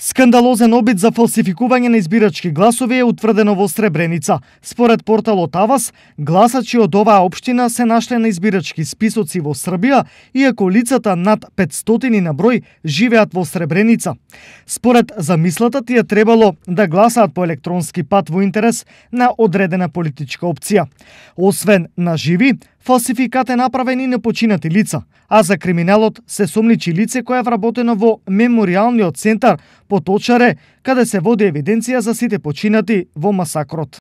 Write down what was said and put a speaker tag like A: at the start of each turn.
A: Скандалозен обид за фалсификување на избирачки гласови е утврдено во Сребреница. Според порталот Авас, гласачи од оваа општина се нашле на избирачки списоци во Србија, иако лицата над 500 на број живеат во Сребреница. Според замислата тие требало да гласаат по електронски пат во интерес на одредена политичка опција. Освен на живи, Фалсификат е направен и починати лица, а за криминалот се сумничи лице кое е вработено во Мемориалниот центар по Точаре, каде се води евиденција за сите починати во масакрот.